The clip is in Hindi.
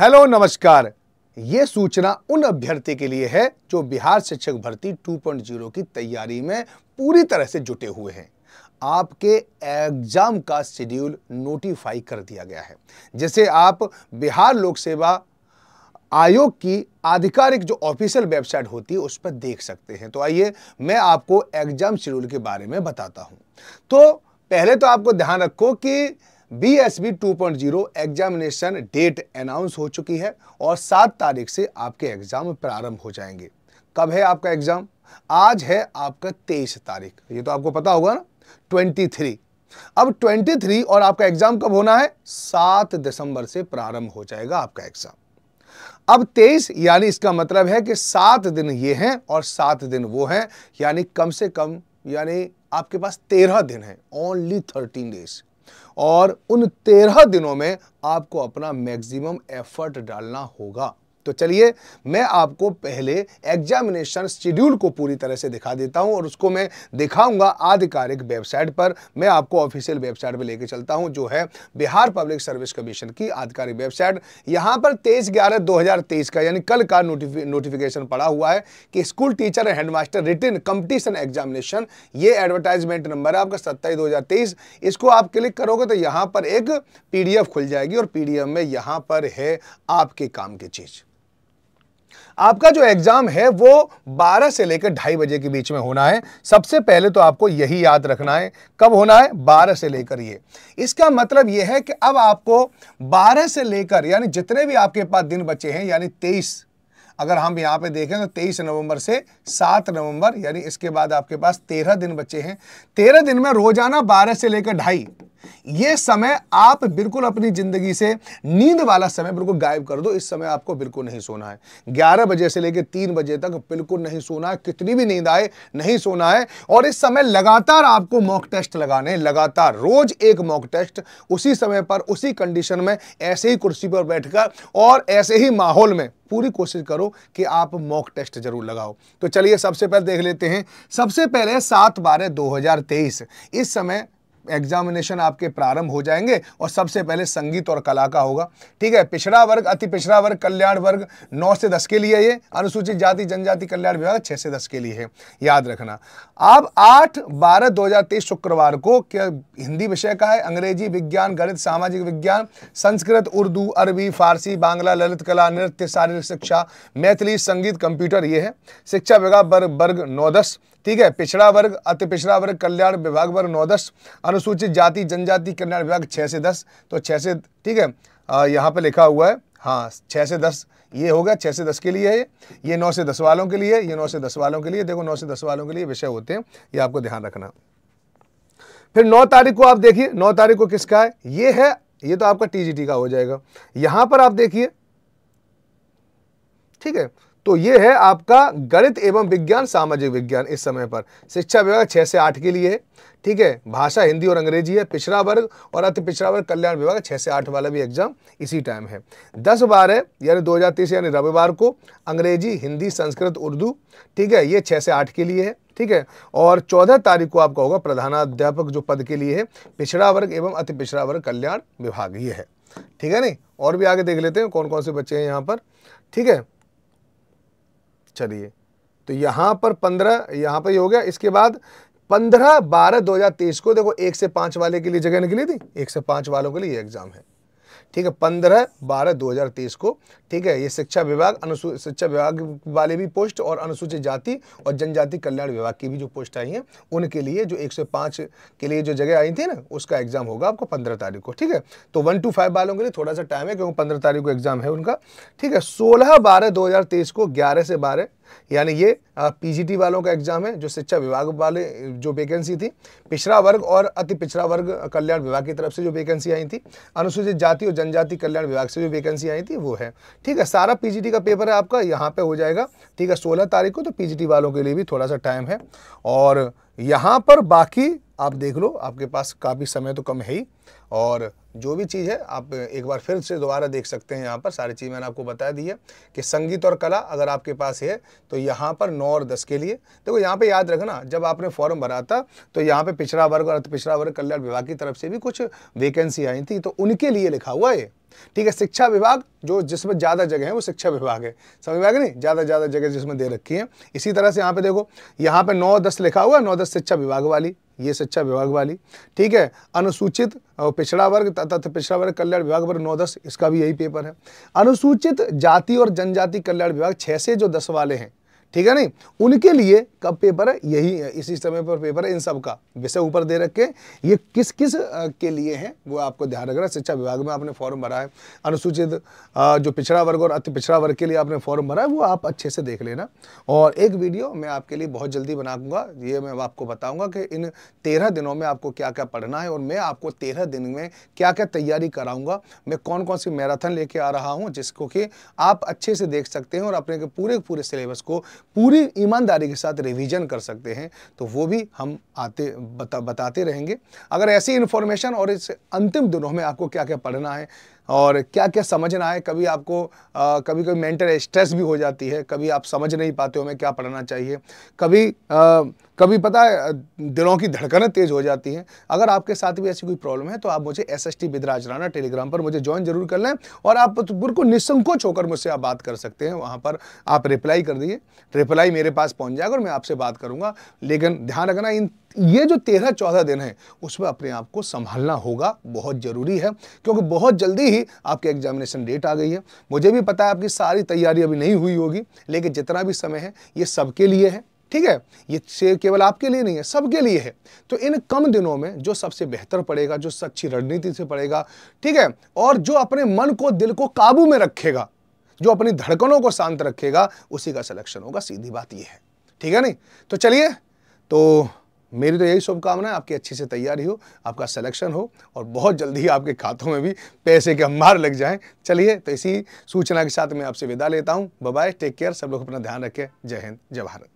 हेलो नमस्कार ये सूचना उन अभ्यर्थी के लिए है जो बिहार शिक्षक भर्ती 2.0 की तैयारी में पूरी तरह से जुटे हुए हैं आपके एग्जाम का शेड्यूल नोटिफाई कर दिया गया है जिसे आप बिहार लोक सेवा आयोग की आधिकारिक जो ऑफिशियल वेबसाइट होती है उस पर देख सकते हैं तो आइए मैं आपको एग्जाम शेड्यूल के बारे में बताता हूँ तो पहले तो आपको ध्यान रखो कि B S B two point zero examination date announce हो चुकी है और सात तारीख से आपके एग्जाम प्रारंभ हो जाएंगे कब है आपका एग्जाम आज है आपका तेईस तारीख ये तो आपको पता होगा ना ट्वेंटी थ्री अब 23 और आपका एग्जाम कब होना है 7 दिसंबर से प्रारंभ हो जाएगा आपका एग्जाम अब 23 यानी इसका मतलब है कि सात दिन ये हैं और सात दिन वो हैं यानी कम से कम यानी आपके पास 13 दिन है ओनली 13 डेज और उन तेरह दिनों में आपको अपना मैक्सिमम एफर्ट डालना होगा तो चलिए मैं आपको पहले एग्जामिनेशन शेड्यूल को पूरी तरह से दिखा देता हूं और उसको मैं दिखाऊंगा आधिकारिक वेबसाइट पर मैं आपको ऑफिशियल वेबसाइट पर लेके चलता हूं जो है बिहार पब्लिक सर्विस कमीशन की आधिकारिक वेबसाइट यहां पर तेईस ग्यारह दो का यानी कल का नोटिफिकेशन पड़ा हुआ है कि school teacher headmaster written competition examination ये एडवर्टाइजमेंट नंबर है आपका सत्ताईस दो इसको आप क्लिक करोगे तो यहाँ पर एक पी खुल जाएगी और पी में यहाँ पर है आपके काम की चीज़ आपका जो एग्ज़ाम है वो 12 से लेकर ढाई बजे के बीच में होना है सबसे पहले तो आपको यही याद रखना है कब होना है 12 से लेकर ये इसका मतलब ये है कि अब आपको 12 से लेकर यानी जितने भी आपके पास दिन बचे हैं यानी 23 अगर हम यहाँ पे देखें तो 23 नवंबर से 7 नवंबर यानी इसके बाद आपके पास 13 दिन बचे हैं 13 दिन में रोजाना 12 से लेकर ढाई ये समय आप बिल्कुल अपनी ज़िंदगी से नींद वाला समय बिल्कुल गायब कर दो इस समय आपको बिल्कुल नहीं सोना है ग्यारह बजे से लेकर तीन बजे तक बिल्कुल नहीं सोना है कितनी भी नींद आए नहीं सोना है और इस समय लगातार आपको मॉक टेस्ट लगाने लगातार रोज़ एक मॉक टेस्ट उसी समय पर उसी कंडीशन में ऐसे ही कुर्सी पर बैठकर और ऐसे ही माहौल में पूरी कोशिश करो कि आप मॉक टेस्ट जरूर लगाओ तो चलिए सबसे पहले देख लेते हैं सबसे पहले सात बारह तेईस इस समय एग्जामिनेशन आपके प्रारंभ हो जाएंगे और सबसे पहले संगीत और कला का होगा ठीक है पिछड़ा वर्ग अति पिछड़ा वर्ग कल्याण वर्ग नौ से दस के लिए ये अनुसूचित जाति जनजाति कल्याण विभाग छः से दस के लिए है याद रखना आप आठ बारह दो शुक्रवार को क्या हिंदी विषय का है अंग्रेजी विज्ञान गणित सामाजिक विज्ञान संस्कृत उर्दू अरबी फारसी बांग्ला ललित कला नृत्य शारीरिक शिक्षा मैथिली संगीत कंप्यूटर ये है शिक्षा विभाग वर्ग नौ दस ठीक है पिछड़ा वर्ग अति पिछड़ा वर्ग कल्याण विभाग वर्ग नौ दस अनुसूचित जाति जनजाति कल्याण विभाग छः से दस तो छः से ठीक है यहाँ पर लिखा हुआ है हाँ छः से दस ये होगा छः से दस के लिए है ये नौ से दस वालों के लिए ये नौ से दस वालों के लिए देखो नौ से दस वालों के लिए विषय होते हैं ये आपको ध्यान रखना फिर नौ तारीख को आप देखिए नौ तारीख को किसका है ये है ये तो आपका टीजीटी का हो जाएगा यहाँ पर आप देखिए ठीक है तो ये है आपका गणित एवं विज्ञान सामाजिक विज्ञान इस समय पर शिक्षा विभाग छः से आठ के लिए है ठीक है भाषा हिंदी और अंग्रेजी है पिछड़ा वर्ग और अति पिछड़ा वर्ग कल्याण विभाग छः से आठ वाला भी एग्जाम इसी टाइम है दस बार है यानी दो हज़ार तीस यानी रविवार को अंग्रेजी हिंदी संस्कृत उर्दू ठीक है ये छः से आठ के लिए है ठीक है और चौदह तारीख को आपका होगा प्रधानाध्यापक जो पद के लिए है पिछड़ा वर्ग एवं अति पिछड़ा वर्ग कल्याण विभाग ये है ठीक है नहीं और भी आगे देख लेते हैं कौन कौन से बच्चे हैं यहाँ पर ठीक है चलिए तो यहाँ पर पंद्रह यहाँ पर ही हो गया इसके बाद पंद्रह बारह दो हज़ार तेईस को देखो एक से पांच वाले के लिए जगह निकली थी एक से पांच वालों के लिए एग्ज़ाम है ठीक है पंद्रह बारह दो हज़ार तेईस को ठीक है ये शिक्षा विभाग अनुसूचित शिक्षा विभाग वाले भी पोस्ट और अनुसूचित जाति और जनजाति कल्याण विभाग की भी जो पोस्ट आई हैं उनके लिए जो पाँच के लिए जो जगह आई थी ना उसका एग्ज़ाम होगा आपको पंद्रह तारीख को ठीक है तो वन टू फाइव वालों के लिए थोड़ा सा टाइम है क्योंकि पंद्रह तारीख को एग्ज़ाम है उनका ठीक है सोलह बारह दो को ग्यारह से बारह यानी ये पीजीटी वालों का एग्जाम है जो शिक्षा विभाग वाले जो वैकेंसी थी पिछड़ा वर्ग और अति पिछड़ा वर्ग कल्याण विभाग की तरफ से जो वैकेंसी आई थी अनुसूचित जाति और जनजाति कल्याण विभाग से जो वैकेंसी आई थी वो है ठीक है सारा पीजीटी का पेपर है आपका यहाँ पे हो जाएगा ठीक है सोलह तारीख को तो पीजीटी वालों के लिए भी थोड़ा सा टाइम है और यहाँ पर बाकी आप देख लो आपके पास काफ़ी समय तो कम है ही और जो भी चीज़ है आप एक बार फिर से दोबारा देख सकते हैं यहाँ पर सारी चीज़ मैंने आपको बता दी है कि संगीत और कला अगर आपके पास है तो यहाँ पर नौ और दस के लिए देखो यहाँ पे याद रखना जब आपने फॉर्म भरा था तो यहाँ पे पिछड़ा वर्ग और पिछड़ा वर्ग कल्याण विभाग की तरफ से भी कुछ वैकेंसी आई थी तो उनके लिए लिखा हुआ है ठीक है शिक्षा विभाग जो जिसमें ज़्यादा जगह है वो शिक्षा विभाग है समझ में आ नहीं ज़्यादा ज़्यादा जगह जिसमें दे रखी है इसी तरह से यहाँ पे देखो यहाँ पे नौ दस लिखा हुआ है नौ दस शिक्षा विभाग वाली ये शिक्षा विभाग वाली ठीक है अनुसूचित पिछड़ा वर्ग तथा पिछड़ा वर्ग कल्याण विभाग वर्ग नौ दस इसका भी यही पेपर है अनुसूचित जाति और जनजाति कल्याण विभाग छः से जो दस वाले हैं ठीक है नहीं उनके लिए कब पेपर है यही है इसी समय पर पेपर है इन सब का विषय ऊपर दे रखे ये किस किस के लिए हैं वो आपको ध्यान रखना शिक्षा विभाग में आपने फॉर्म भरा है अनुसूचित जो पिछड़ा वर्ग और अति पिछड़ा वर्ग के लिए आपने फॉर्म भरा है वो आप अच्छे से देख लेना और एक वीडियो मैं आपके लिए बहुत जल्दी बनाऊंगा ये मैं आपको बताऊँगा कि इन तेरह दिनों में आपको क्या क्या पढ़ना है और मैं आपको तेरह दिन में क्या क्या तैयारी कराऊँगा मैं कौन कौन सी मैराथन लेके आ रहा हूँ जिसको कि आप अच्छे से देख सकते हैं और अपने पूरे पूरे सिलेबस को पूरी ईमानदारी के साथ रिवीजन कर सकते हैं तो वो भी हम आते बता बताते रहेंगे अगर ऐसी इन्फॉर्मेशन और इस अंतिम दिनों में आपको क्या क्या पढ़ना है और क्या क्या समझना है कभी आपको आ, कभी कभी मेंटल स्ट्रेस भी हो जाती है कभी आप समझ नहीं पाते हो मैं क्या पढ़ना चाहिए कभी आ, कभी पता है दिलों की धड़कनें तेज हो जाती हैं अगर आपके साथ भी ऐसी कोई प्रॉब्लम है तो आप मुझे S S T Bidraj Rana Telegram पर मुझे ज्वाइन जरूर कर लें और आप तो बिल्कुल निसंकोच होकर मुझसे आप बात कर सकते हैं वहाँ पर आप रिप्लाई कर दिए रिप्लाई मेरे पास पहुँच जाएगा और मैं आपसे बात करूँगा लेकिन ध्यान रखना इन ये जो तेरह चौदह दिन है उसमें अपने आप को संभालना होगा बहुत ज़रूरी है क्योंकि बहुत जल्दी ही आपके एग्जामिनेशन डेट आ गई है मुझे भी पता है आपकी सारी तैयारी अभी नहीं हुई होगी लेकिन जितना भी समय है ये सबके लिए है ठीक है ये केवल आपके लिए नहीं है सबके लिए है तो इन कम दिनों में जो सबसे बेहतर पड़ेगा जो सच्ची रणनीति से पड़ेगा ठीक है और जो अपने मन को दिल को काबू में रखेगा जो अपनी धड़कनों को शांत रखेगा उसी का सिलेक्शन होगा सीधी बात यह है ठीक है नहीं तो चलिए तो मेरी तो यही शुभकामना है आपकी अच्छी से तैयारी हो आपका सिलेक्शन हो और बहुत जल्दी ही आपके खातों में भी पैसे के अंबार लग जाएं चलिए तो इसी सूचना के साथ मैं आपसे विदा लेता हूँ बाय टेक केयर सब लोग अपना ध्यान रखें जय हिंद जय भारत